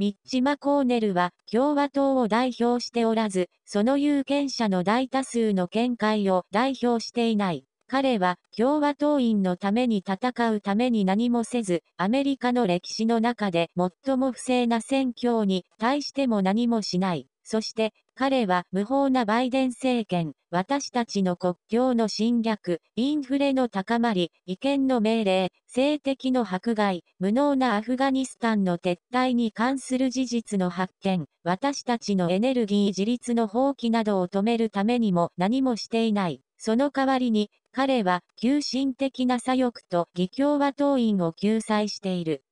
ミッチ・マコーネルは共和党を代表しておらず、その有権者の大多数の見解を代表していない。彼は共和党員のために戦うために何もせず、アメリカの歴史の中で最も不正な選挙に対しても何もしない。そして彼は無法なバイデン政権、私たちの国境の侵略、インフレの高まり、違憲の命令、性的の迫害、無能なアフガニスタンの撤退に関する事実の発見、私たちのエネルギー自立の放棄などを止めるためにも何もしていない。その代わりに、彼は、急進的な左翼と義教和党員を救済している。